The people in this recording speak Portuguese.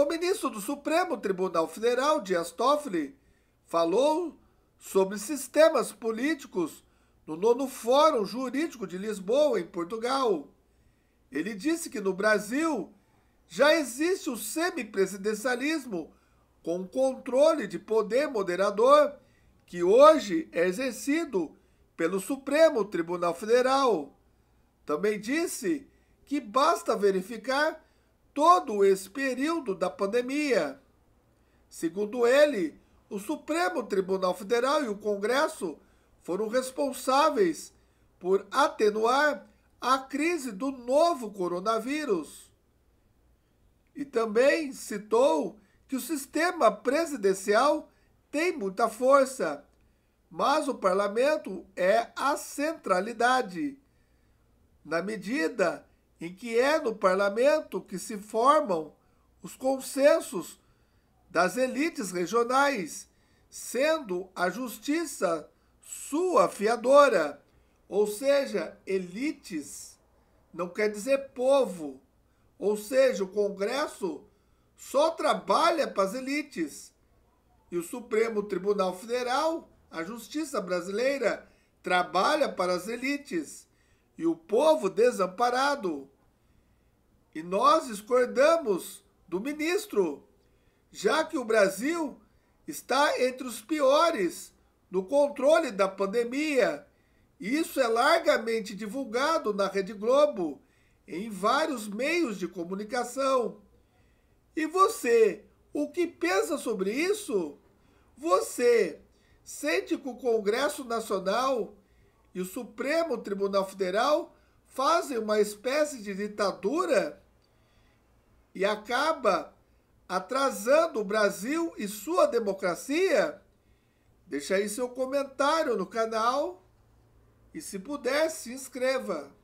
O ministro do Supremo Tribunal Federal, Dias Toffoli, falou sobre sistemas políticos no nono Fórum Jurídico de Lisboa, em Portugal. Ele disse que no Brasil já existe o semipresidencialismo com controle de poder moderador que hoje é exercido pelo Supremo Tribunal Federal. Também disse que basta verificar todo esse período da pandemia. Segundo ele, o Supremo Tribunal Federal e o Congresso foram responsáveis por atenuar a crise do novo coronavírus. E também citou que o sistema presidencial tem muita força, mas o parlamento é a centralidade. Na medida em que é no parlamento que se formam os consensos das elites regionais, sendo a justiça sua fiadora, ou seja, elites não quer dizer povo, ou seja, o Congresso só trabalha para as elites. E o Supremo Tribunal Federal, a justiça brasileira, trabalha para as elites e o povo desamparado. E nós discordamos do ministro, já que o Brasil está entre os piores no controle da pandemia. E isso é largamente divulgado na Rede Globo, em vários meios de comunicação. E você, o que pensa sobre isso? Você sente que o Congresso Nacional e o Supremo Tribunal Federal fazem uma espécie de ditadura e acaba atrasando o Brasil e sua democracia? Deixe aí seu comentário no canal e se puder, se inscreva.